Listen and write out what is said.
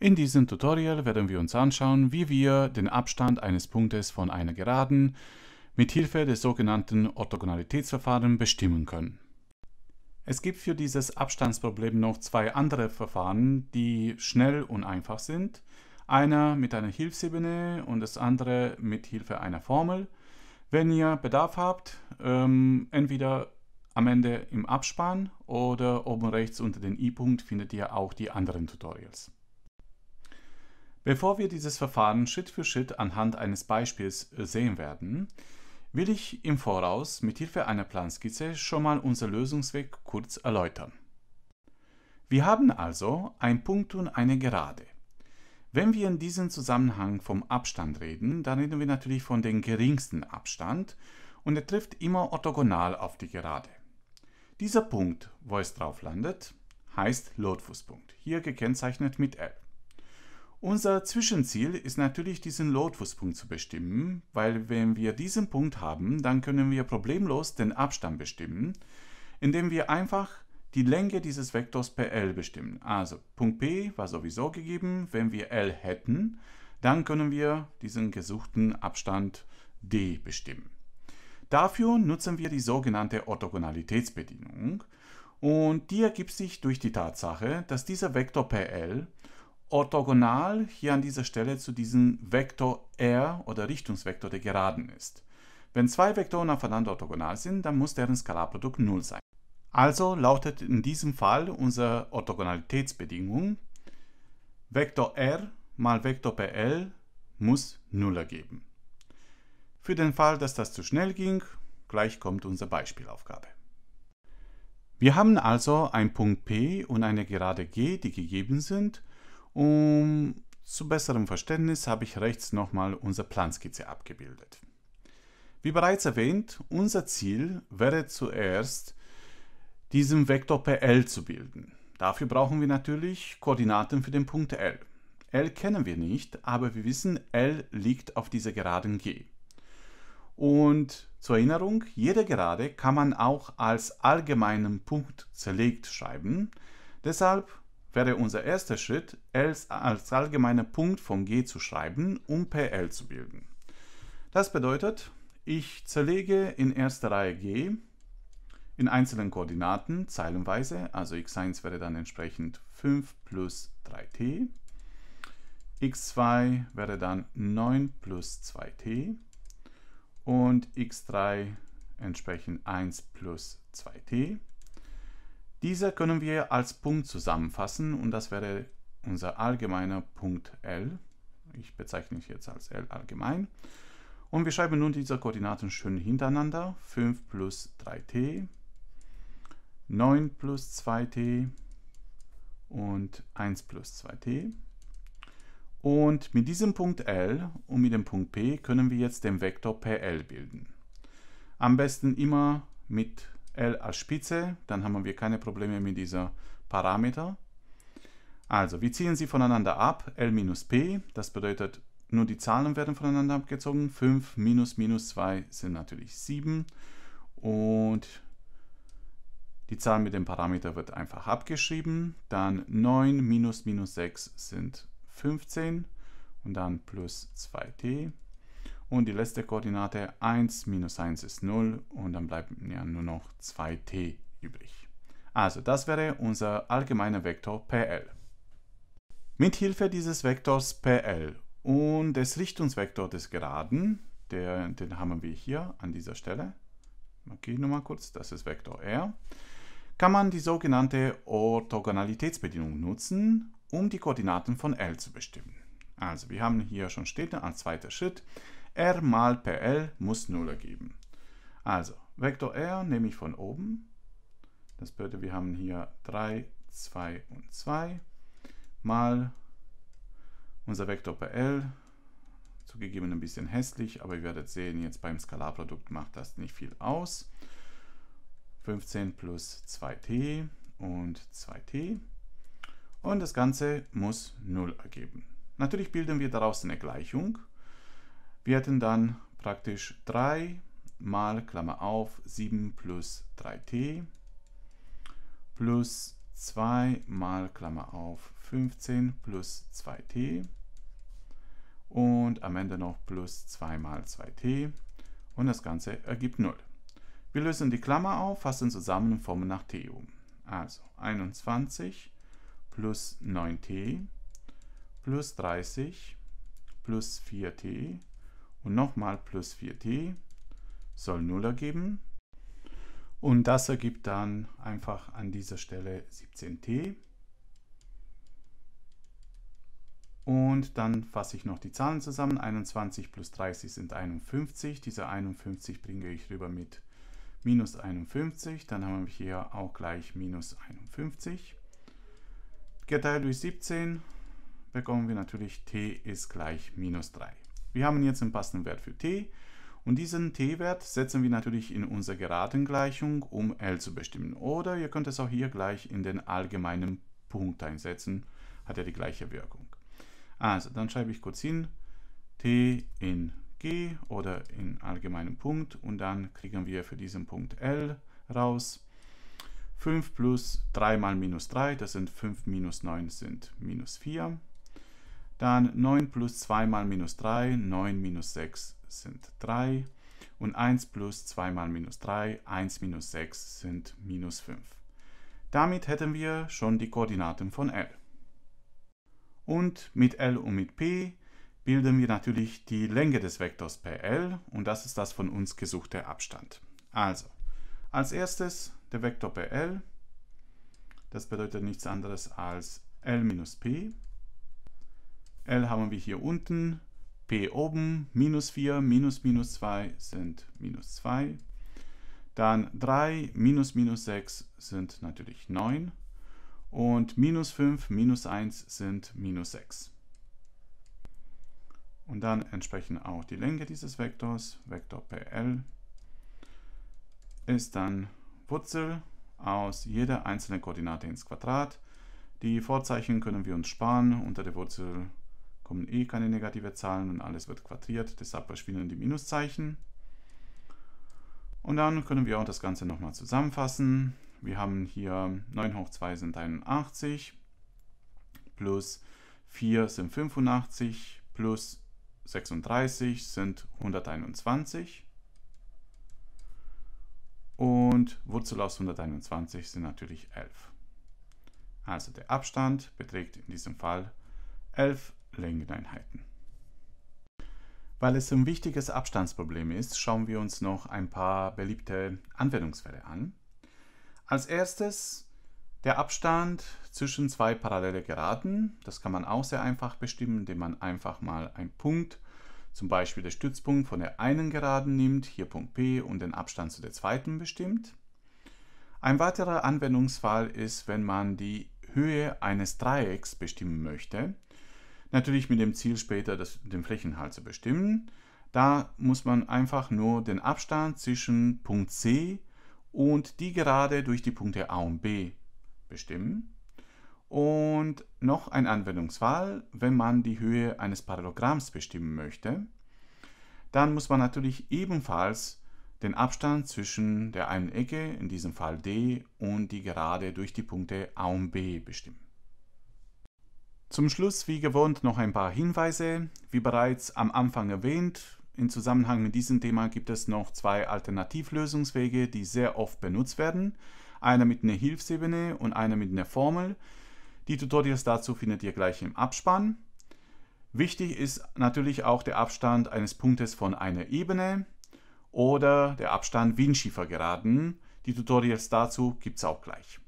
In diesem Tutorial werden wir uns anschauen, wie wir den Abstand eines Punktes von einer Geraden mit Hilfe des sogenannten Orthogonalitätsverfahrens bestimmen können. Es gibt für dieses Abstandsproblem noch zwei andere Verfahren, die schnell und einfach sind. Einer mit einer Hilfsebene und das andere mit Hilfe einer Formel. Wenn ihr Bedarf habt, ähm, entweder am Ende im Abspann oder oben rechts unter den i-Punkt findet ihr auch die anderen Tutorials. Bevor wir dieses Verfahren Schritt für Schritt anhand eines Beispiels äh, sehen werden, will ich im Voraus mit Hilfe einer Planskizze schon mal unseren Lösungsweg kurz erläutern. Wir haben also ein Punkt und eine Gerade. Wenn wir in diesem Zusammenhang vom Abstand reden, dann reden wir natürlich von dem geringsten Abstand und er trifft immer orthogonal auf die Gerade. Dieser Punkt, wo es drauf landet, heißt Lotfußpunkt, hier gekennzeichnet mit L. Unser Zwischenziel ist natürlich, diesen Lotuspunkt zu bestimmen, weil wenn wir diesen Punkt haben, dann können wir problemlos den Abstand bestimmen, indem wir einfach die Länge dieses Vektors per L bestimmen. Also Punkt P war sowieso gegeben, wenn wir L hätten, dann können wir diesen gesuchten Abstand D bestimmen. Dafür nutzen wir die sogenannte Orthogonalitätsbedingung und die ergibt sich durch die Tatsache, dass dieser Vektor per L orthogonal hier an dieser Stelle zu diesem Vektor R oder Richtungsvektor der Geraden ist. Wenn zwei Vektoren aufeinander orthogonal sind, dann muss deren Skalarprodukt 0 sein. Also lautet in diesem Fall unsere Orthogonalitätsbedingung Vektor R mal Vektor PL muss 0 ergeben. Für den Fall, dass das zu schnell ging, gleich kommt unsere Beispielaufgabe. Wir haben also einen Punkt P und eine Gerade G, die gegeben sind um zu besserem Verständnis habe ich rechts nochmal unsere Planskizze abgebildet. Wie bereits erwähnt, unser Ziel wäre zuerst, diesen Vektor per L zu bilden. Dafür brauchen wir natürlich Koordinaten für den Punkt L. L kennen wir nicht, aber wir wissen, L liegt auf dieser geraden G. Und zur Erinnerung, jede Gerade kann man auch als allgemeinen Punkt zerlegt schreiben. Deshalb wäre unser erster Schritt, L als allgemeiner Punkt von G zu schreiben, um PL zu bilden. Das bedeutet, ich zerlege in erster Reihe G in einzelnen Koordinaten zeilenweise, also x1 wäre dann entsprechend 5 plus 3t, x2 wäre dann 9 plus 2t und x3 entsprechend 1 plus 2t. Diese können wir als Punkt zusammenfassen und das wäre unser allgemeiner Punkt L. Ich bezeichne es jetzt als L allgemein. Und wir schreiben nun diese Koordinaten schön hintereinander. 5 plus 3t, 9 plus 2t und 1 plus 2t. Und mit diesem Punkt L und mit dem Punkt P können wir jetzt den Vektor PL bilden. Am besten immer mit L als Spitze, dann haben wir keine Probleme mit dieser Parameter. Also, wir ziehen sie voneinander ab, L minus P, das bedeutet, nur die Zahlen werden voneinander abgezogen. 5 minus minus 2 sind natürlich 7 und die Zahl mit dem Parameter wird einfach abgeschrieben. Dann 9 minus minus 6 sind 15 und dann plus 2t und die letzte Koordinate 1 minus 1 ist 0 und dann bleibt ja nur noch 2t übrig. Also das wäre unser allgemeiner Vektor PL. Mit Hilfe dieses Vektors PL und des Richtungsvektors des Geraden, der, den haben wir hier an dieser Stelle, markiere ich nochmal kurz, das ist Vektor R, kann man die sogenannte Orthogonalitätsbedingung nutzen, um die Koordinaten von L zu bestimmen. Also wir haben hier schon steht als zweiter Schritt, r mal PL muss 0 ergeben. Also, Vektor r nehme ich von oben. Das bedeutet, wir haben hier 3, 2 und 2 mal unser Vektor PL. Zugegeben ein bisschen hässlich, aber ihr werdet sehen, jetzt beim Skalarprodukt macht das nicht viel aus. 15 plus 2t und 2t. Und das Ganze muss 0 ergeben. Natürlich bilden wir daraus eine Gleichung. Wir hätten dann praktisch 3 mal Klammer auf 7 plus 3t plus 2 mal Klammer auf 15 plus 2t und am Ende noch plus 2 mal 2t und das Ganze ergibt 0. Wir lösen die Klammer auf, fassen zusammen und formen nach t um. Also 21 plus 9t plus 30 plus 4t und nochmal plus 4t soll 0 ergeben. Und das ergibt dann einfach an dieser Stelle 17t. Und dann fasse ich noch die Zahlen zusammen. 21 plus 30 sind 51. Diese 51 bringe ich rüber mit minus 51. Dann haben wir hier auch gleich minus 51. Geteilt durch 17 bekommen wir natürlich t ist gleich minus 3. Wir haben jetzt einen passenden Wert für t und diesen t-Wert setzen wir natürlich in unsere Geradengleichung, um L zu bestimmen. Oder ihr könnt es auch hier gleich in den allgemeinen Punkt einsetzen, hat ja die gleiche Wirkung. Also, dann schreibe ich kurz hin, t in g oder in allgemeinen Punkt und dann kriegen wir für diesen Punkt L raus. 5 plus 3 mal minus 3, das sind 5 minus 9 sind minus 4. Dann 9 plus 2 mal minus 3, 9 minus 6 sind 3. Und 1 plus 2 mal minus 3, 1 minus 6 sind minus 5. Damit hätten wir schon die Koordinaten von L. Und mit L und mit P bilden wir natürlich die Länge des Vektors PL und das ist das von uns gesuchte Abstand. Also, als erstes der Vektor PL, das bedeutet nichts anderes als L minus P L haben wir hier unten, P oben, minus 4, minus minus 2 sind minus 2. Dann 3, minus minus 6 sind natürlich 9. Und minus 5, minus 1 sind minus 6. Und dann entsprechend auch die Länge dieses Vektors, Vektor PL, ist dann Wurzel aus jeder einzelnen Koordinate ins Quadrat. Die Vorzeichen können wir uns sparen. Unter der Wurzel kommen eh keine negative Zahlen und alles wird quadriert, deshalb verschwinden die Minuszeichen. Und dann können wir auch das Ganze nochmal zusammenfassen. Wir haben hier 9 hoch 2 sind 81, plus 4 sind 85, plus 36 sind 121. Und Wurzel aus 121 sind natürlich 11. Also der Abstand beträgt in diesem Fall 11 Längeneinheiten. Weil es ein wichtiges Abstandsproblem ist, schauen wir uns noch ein paar beliebte Anwendungsfälle an. Als erstes der Abstand zwischen zwei parallele Geraden. Das kann man auch sehr einfach bestimmen, indem man einfach mal einen Punkt, zum Beispiel den Stützpunkt von der einen Geraden nimmt, hier Punkt P und den Abstand zu der zweiten bestimmt. Ein weiterer Anwendungsfall ist, wenn man die Höhe eines Dreiecks bestimmen möchte. Natürlich mit dem Ziel später das, den Flächenhalt zu bestimmen. Da muss man einfach nur den Abstand zwischen Punkt C und die Gerade durch die Punkte A und B bestimmen. Und noch ein Anwendungsfall, wenn man die Höhe eines Parallelogramms bestimmen möchte, dann muss man natürlich ebenfalls den Abstand zwischen der einen Ecke, in diesem Fall D, und die Gerade durch die Punkte A und B bestimmen. Zum Schluss, wie gewohnt, noch ein paar Hinweise. Wie bereits am Anfang erwähnt, im Zusammenhang mit diesem Thema gibt es noch zwei Alternativlösungswege, die sehr oft benutzt werden. Einer mit einer Hilfsebene und einer mit einer Formel. Die Tutorials dazu findet ihr gleich im Abspann. Wichtig ist natürlich auch der Abstand eines Punktes von einer Ebene oder der Abstand Windschiefergeraden. Die Tutorials dazu gibt es auch gleich.